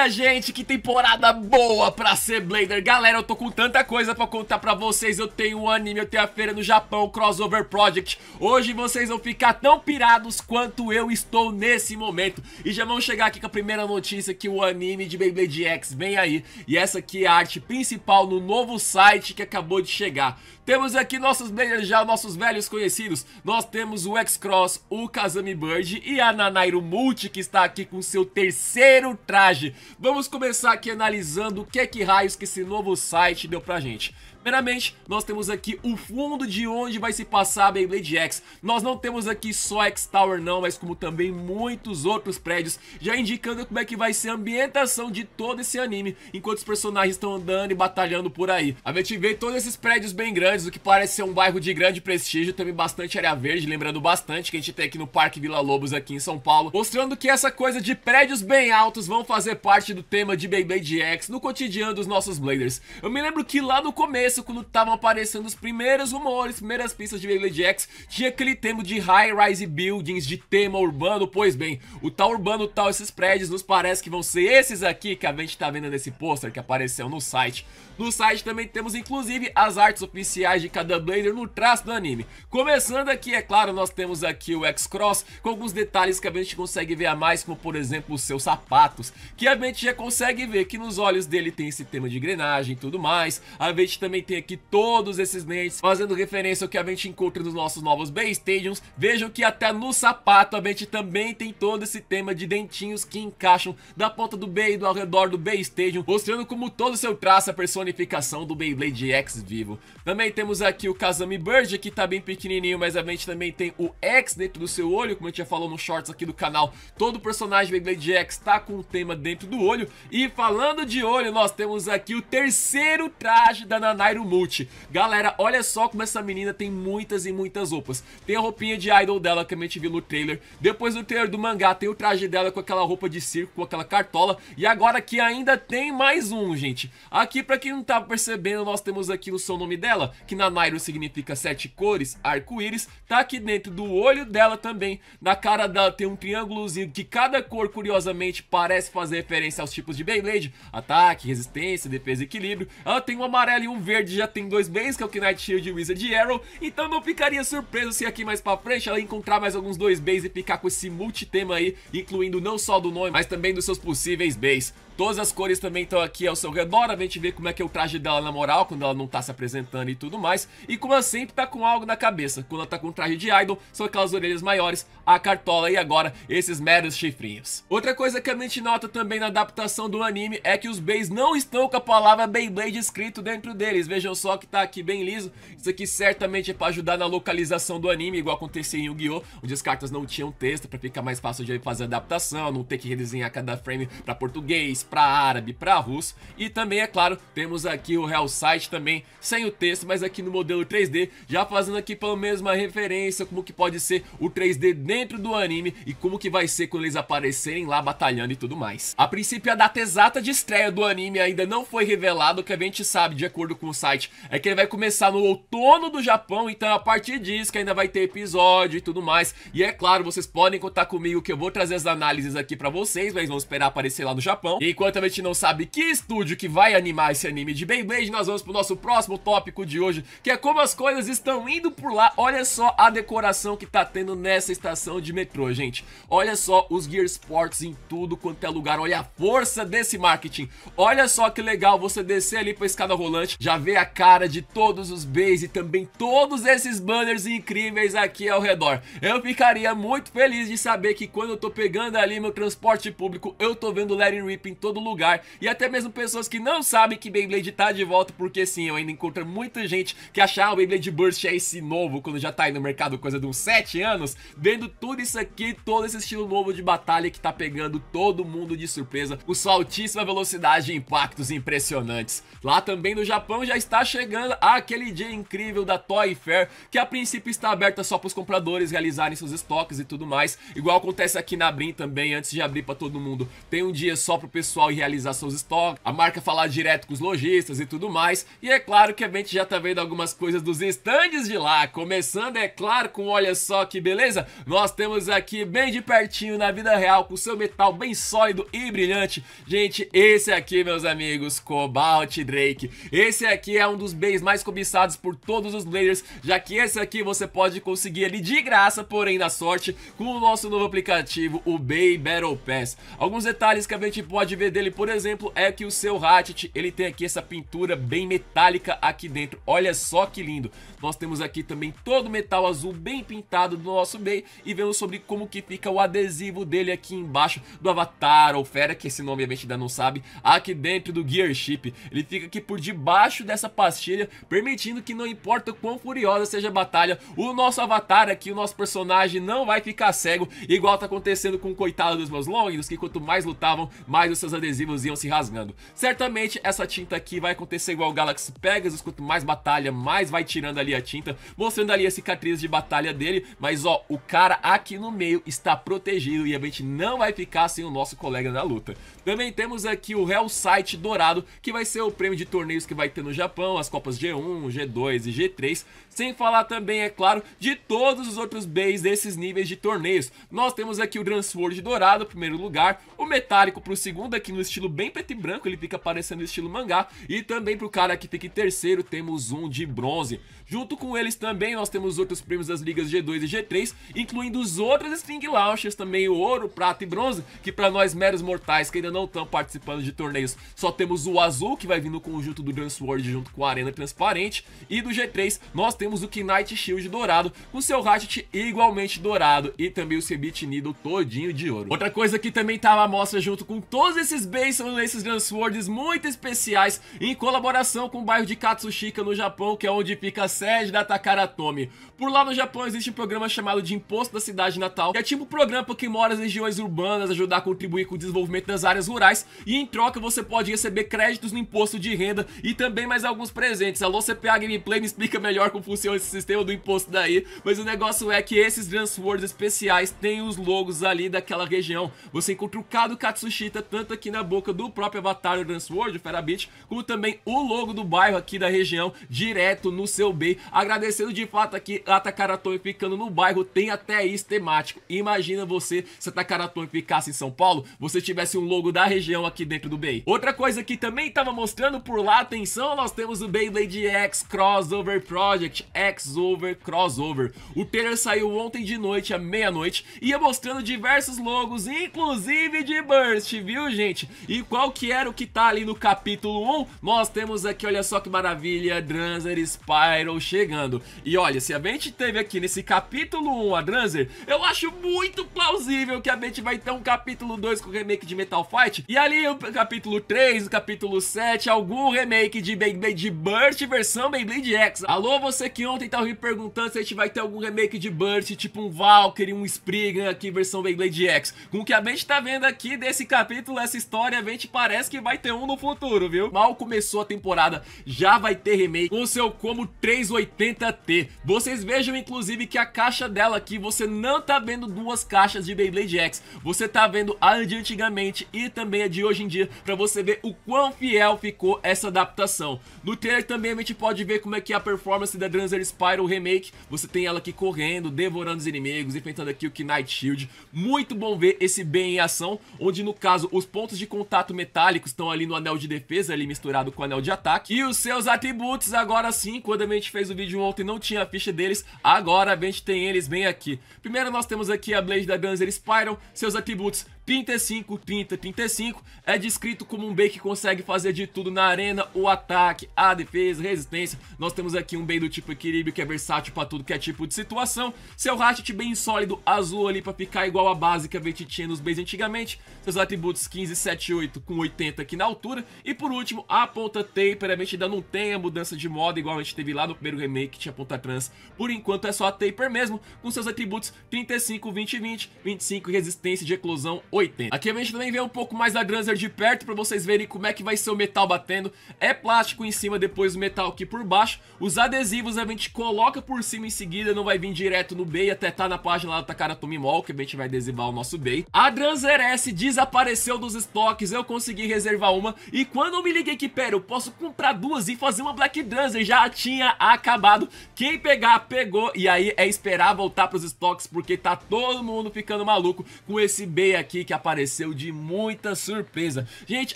minha gente, que temporada boa pra ser Blader Galera, eu tô com tanta coisa pra contar pra vocês Eu tenho um anime, eu tenho a feira no Japão, Crossover Project Hoje vocês vão ficar tão pirados quanto eu estou nesse momento E já vamos chegar aqui com a primeira notícia que o anime de Beyblade X vem aí E essa aqui é a arte principal no novo site que acabou de chegar temos aqui nossos blazers já, nossos velhos conhecidos. Nós temos o X-Cross, o Kazami Bird e a Nanairo Multi, que está aqui com seu terceiro traje. Vamos começar aqui analisando o que é que raios que esse novo site deu pra gente. Primeiramente, nós temos aqui o fundo de onde vai se passar a Beyblade X. Nós não temos aqui só X Tower não, mas como também muitos outros prédios, já indicando como é que vai ser a ambientação de todo esse anime, enquanto os personagens estão andando e batalhando por aí. A gente vê todos esses prédios bem grandes, o que parece ser um bairro de grande prestígio, também bastante área verde, lembrando bastante que a gente tem aqui no Parque Vila Lobos aqui em São Paulo, mostrando que essa coisa de prédios bem altos vão fazer parte do tema de Beyblade X no cotidiano dos nossos Bladers. Eu me lembro que lá no começo começo, quando estavam aparecendo os primeiros rumores, primeiras pistas de Beyblade X, tinha aquele tema de high-rise buildings, de tema urbano, pois bem, o tal urbano, tal esses prédios, nos parece que vão ser esses aqui que a gente tá vendo nesse pôster que apareceu no site. No site também temos, inclusive, as artes oficiais de cada Blader no traço do anime. Começando aqui, é claro, nós temos aqui o X-Cross, com alguns detalhes que a gente consegue ver a mais, como por exemplo, os seus sapatos, que a gente já consegue ver que nos olhos dele tem esse tema de engrenagem e tudo mais, a gente também tem aqui todos esses dentes, fazendo referência ao que a gente encontra nos nossos novos Bay Stadiums. Vejam que até no sapato a gente também tem todo esse tema de dentinhos que encaixam da ponta do Bay e do ao redor do Bay Stadium, mostrando como todo o seu traço é a personificação do Beyblade X vivo. Também temos aqui o Kazami Bird, que tá bem pequenininho, mas a gente também tem o X dentro do seu olho, como a gente já falou nos shorts aqui do canal. Todo personagem Beyblade X tá com o tema dentro do olho. E falando de olho, nós temos aqui o terceiro traje da Nanai Cairo Multi. Galera, olha só como essa menina tem muitas e muitas roupas. Tem a roupinha de idol dela que a gente viu no trailer. Depois do trailer do mangá tem o traje dela com aquela roupa de circo, com aquela cartola. E agora aqui ainda tem mais um, gente. Aqui, pra quem não tá percebendo, nós temos aqui o seu nome dela, que na Nairo significa sete cores, arco-íris. Tá aqui dentro do olho dela também. Na cara dela tem um triângulozinho que cada cor, curiosamente, parece fazer referência aos tipos de Beyblade. Ataque, resistência, defesa e equilíbrio. Ela tem um amarelo e um verde Wizard já tem dois bens, que é o Knight Shield e o Wizard Arrow, então não ficaria surpreso se aqui mais pra frente ela encontrar mais alguns dois bens e ficar com esse multitema aí, incluindo não só do nome, mas também dos seus possíveis bens. Todas as cores também estão aqui ao seu redor, a gente vê como é que é o traje dela na moral, quando ela não tá se apresentando e tudo mais, e como ela sempre tá com algo na cabeça, quando ela tá com o traje de idol, são aquelas orelhas maiores, a cartola e agora esses meros chifrinhos. Outra coisa que a gente nota também na adaptação do anime é que os Bays não estão com a palavra Beyblade escrito dentro deles, vejam só que tá aqui bem liso. Isso aqui certamente é pra ajudar na localização do anime, igual aconteceu em Yu-Gi-Oh! Onde as cartas não tinham texto pra ficar mais fácil de fazer adaptação, não ter que redesenhar cada frame pra português, pra árabe, pra russo. E também, é claro, temos aqui o Real Site também, sem o texto, mas aqui no modelo 3D, já fazendo aqui pelo menos uma referência como que pode ser o 3D dentro do anime e como que vai ser quando eles aparecerem lá batalhando e tudo mais. A princípio, a data exata de estreia do anime ainda não foi revelada, o que a gente sabe de acordo com o site é que ele vai começar no outono do Japão, então a partir disso que ainda vai ter episódio e tudo mais. E é claro, vocês podem contar comigo que eu vou trazer as análises aqui para vocês, mas vamos esperar aparecer lá no Japão. E enquanto a gente não sabe que estúdio que vai animar esse anime de Beyblade, nós vamos pro nosso próximo tópico de hoje, que é como as coisas estão indo por lá. Olha só a decoração que tá tendo nessa estação de metrô, gente. Olha só os Gear Sports em tudo quanto é lugar, olha a força desse marketing. Olha só que legal você descer ali pra escada rolante, já ver a cara de todos os bays e também todos esses banners incríveis aqui ao redor. Eu ficaria muito feliz de saber que quando eu tô pegando ali meu transporte público, eu tô vendo Larry Rip em todo lugar. E até mesmo pessoas que não sabem que Beyblade tá de volta, porque sim, eu ainda encontro muita gente que achava o Beyblade Burst é esse novo, quando já tá aí no mercado coisa de uns 7 anos, vendo tudo isso aqui, todo esse estilo novo de batalha que tá pegando todo mundo de surpresa, com sua altíssima velocidade e impactos impressionantes. Lá também no Japão já está chegando aquele dia incrível da Toy Fair, que a princípio está aberta só para os compradores realizarem seus estoques e tudo mais. Igual acontece aqui na Brim também, antes de abrir para todo mundo, tem um dia só para o pessoal realizar seus estoques, a marca falar direto com os lojistas e tudo mais. E é claro que a gente já está vendo algumas coisas dos estandes de lá, começando, é claro, com olha só que beleza, nós temos aqui bem de pertinho na vida real, com seu metal bem sólido e brilhante. Gente, esse aqui, meus amigos, Cobalt Drake, esse aqui aqui é um dos bens mais cobiçados por todos os players, já que esse aqui você pode conseguir ele de graça, porém na sorte, com o nosso novo aplicativo, o Bay Battle Pass. Alguns detalhes que a gente pode ver dele, por exemplo, é que o seu Hatchet ele tem aqui essa pintura bem metálica aqui dentro. Olha só que lindo. Nós temos aqui também todo o metal azul bem pintado do nosso Bay e vemos sobre como que fica o adesivo dele aqui embaixo do avatar ou fera, que esse nome a gente ainda não sabe, aqui dentro do Gearship Ele fica aqui por debaixo dessa pastilha, permitindo que não importa o quão furiosa seja a batalha, o nosso avatar aqui, o nosso personagem não vai ficar cego, igual tá acontecendo com o coitado dos meus longos, que quanto mais lutavam, mais os seus adesivos iam se rasgando. Certamente essa tinta aqui vai acontecer igual o Galaxy Pegasus, quanto mais batalha, mais vai tirando ali a tinta, mostrando ali a cicatriz de batalha dele, mas ó, o cara aqui no meio está protegido e a gente não vai ficar sem o nosso colega na luta. Também temos aqui o Hell Sight Dourado, que vai ser o prêmio de torneios que vai ter no Japão, as Copas G1, G2 e G3 sem falar também, é claro, de todos os outros bens desses níveis de torneios. Nós temos aqui o Transword dourado, primeiro lugar, o metálico pro segundo, aqui no estilo bem preto e branco, ele fica aparecendo estilo mangá, e também pro cara que fica em terceiro, temos um de bronze. Junto com eles também, nós temos outros prêmios das ligas G2 e G3, incluindo os outros string Launchers, também o ouro, prata e bronze, que para nós meros mortais que ainda não estão participando de torneios, só temos o azul, que vai vir no conjunto do Transword junto com a arena transparente, e do G3, nós temos o Knight Shield dourado, com seu Ratchet igualmente dourado e também o Cebit Needle todinho de ouro. Outra coisa que também tava tá à mostra junto com todos esses bens são esses Swords muito especiais em colaboração com o bairro de Katsushika no Japão, que é onde fica a sede da Takaratomi. Por lá no Japão existe um programa chamado de Imposto da Cidade Natal, que é tipo um programa para quem mora nas regiões urbanas, ajudar a contribuir com o desenvolvimento das áreas rurais e em troca você pode receber créditos no imposto de renda e também mais alguns presentes. Alô CPA Gameplay me explica melhor como funciona esse sistema do imposto daí, mas o negócio é que esses Transwords especiais têm os logos ali daquela região. Você encontra o K Katsushita tanto aqui na boca do próprio avatar do Transword, o Ferabit, como também o logo do bairro aqui da região, direto no seu B. Agradecendo de fato aqui a Takaratomi ficando no bairro, tem até isso temático. Imagina você, se a Takaratomi ficasse em São Paulo, você tivesse um logo da região aqui dentro do BI. Outra coisa que também estava mostrando por lá, atenção, nós temos o Beyblade X Crossover Project, X Over Crossover. O trailer saiu ontem de noite, à meia-noite, e ia é mostrando diversos logos, inclusive de Burst, viu gente? E qual que era o que tá ali no capítulo 1? Nós temos aqui, olha só que maravilha, Dranzer Spyro chegando. E olha, se a gente teve aqui nesse capítulo 1 a Dranzer, eu acho muito plausível que a gente vai ter um capítulo 2 com o remake de Metal Fight, e ali o capítulo 3, o capítulo 7, algum remake de Beyblade Burst versão Beyblade X. Alô, você que ontem tava me perguntando se a gente vai ter algum remake de Burst, tipo um Valkyrie, um Spriggan aqui, versão Beyblade X. Com o que a gente tá vendo aqui desse capítulo, essa história, a gente parece que vai ter um no futuro, viu? Mal começou a temporada, já vai ter remake com seu Como 380T. Vocês vejam, inclusive, que a caixa dela aqui, você não tá vendo duas caixas de Beyblade X. Você tá vendo a de antigamente e também a de hoje em dia, pra você ver o quão fiel ficou essa adaptação. No trailer também a gente pode ver como é que é a performance da Panzer Spyro Remake, você tem ela aqui correndo, devorando os inimigos, enfrentando aqui o Knight Shield. Muito bom ver esse bem em ação, onde no caso os pontos de contato metálicos estão ali no anel de defesa, ali misturado com o anel de ataque. E os seus atributos, agora sim, quando a gente fez o vídeo ontem não tinha a ficha deles, agora a gente tem eles bem aqui. Primeiro nós temos aqui a Blade da Gunzer Spyro, seus atributos 35, 30, 35 é descrito como um Bey que consegue fazer de tudo na arena, o ataque, a defesa, resistência. Nós temos aqui um Bey do tipo equilíbrio que é versátil para tudo que é tipo de situação. Seu Ratchet bem sólido, azul ali para ficar igual a base que a gente tinha nos Beys antigamente. Seus atributos 15, 7, 8 com 80 aqui na altura. E por último, a ponta taper, a é gente ainda não tem a mudança de moda igual a gente teve lá no primeiro remake que tinha ponta trans. Por enquanto é só a taper mesmo, com seus atributos 35, 20, 20, 25 resistência de eclosão 80. Aqui a gente também vê um pouco mais da Granzer de perto para vocês verem como é que vai ser o metal batendo. É plástico em cima, depois o metal aqui por baixo. Os adesivos a gente coloca por cima em seguida, não vai vir direto no Bay, até tá na página lá do Takara Tomimol, que a gente vai adesivar o nosso Bay. A Granzer S desapareceu dos estoques, eu consegui reservar uma e quando eu me liguei que, pera, eu posso comprar duas e fazer uma Black Granzer, já tinha acabado. Quem pegar, pegou e aí é esperar voltar pros estoques porque tá todo mundo ficando maluco com esse Bay aqui aqui que apareceu de muita surpresa. Gente,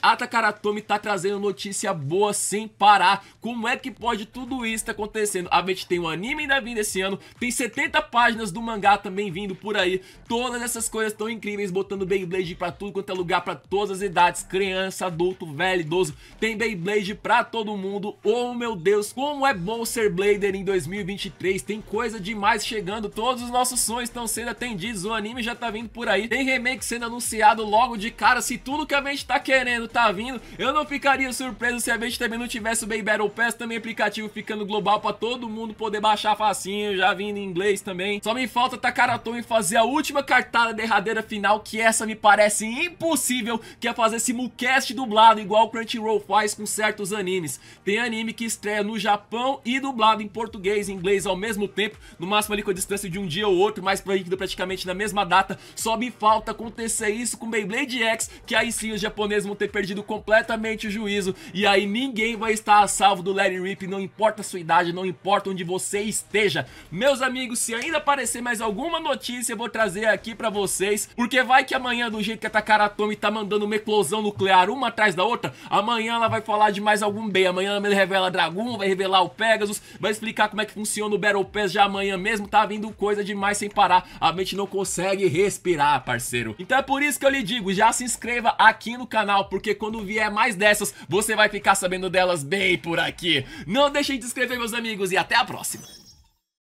Atakaratomi tá trazendo notícia boa sem parar. Como é que pode tudo isso tá acontecendo? A gente tem um anime ainda vindo esse ano, tem 70 páginas do mangá também vindo por aí. Todas essas coisas tão incríveis, botando Beyblade pra tudo quanto é lugar, pra todas as idades, criança, adulto, velho, idoso. Tem Beyblade pra todo mundo. Oh meu Deus, como é bom ser Blader em 2023. Tem coisa demais chegando, todos os nossos sonhos estão sendo atendidos. O anime já tá vindo por aí. Tem remake sendo anunciado logo de cara se tudo que a gente tá querendo tá vindo. Eu não ficaria surpreso se a gente também não tivesse o Bay Battle Pass, também aplicativo ficando global pra todo mundo poder baixar facinho, já vindo em inglês também. Só me falta Takaraton e fazer a última cartada derradeira final, que essa me parece impossível, que é fazer simulcast dublado, igual o Crunchyroll faz com certos animes. Tem anime que estreia no Japão e dublado em português e inglês ao mesmo tempo, no máximo ali com a distância de um dia ou outro, mas pra praticamente na mesma data. Só me falta acontecer acontecer isso com Beyblade X, que aí sim os japoneses vão ter perdido completamente o juízo e aí ninguém vai estar a salvo do Larry Rip, não importa a sua idade, não importa onde você esteja. Meus amigos, se ainda aparecer mais alguma notícia, eu vou trazer aqui pra vocês, porque vai que amanhã, do jeito que a Takaratomi tá mandando uma eclosão nuclear uma atrás da outra, amanhã ela vai falar de mais algum bem, amanhã ela revela Dragon, vai revelar o Pegasus, vai explicar como é que funciona o Battle Pass já amanhã mesmo, tá vindo coisa demais sem parar, a mente não consegue respirar, parceiro. Então é por por isso que eu lhe digo, já se inscreva aqui no canal, porque quando vier mais dessas, você vai ficar sabendo delas bem por aqui. Não deixem de se inscrever, meus amigos, e até a próxima.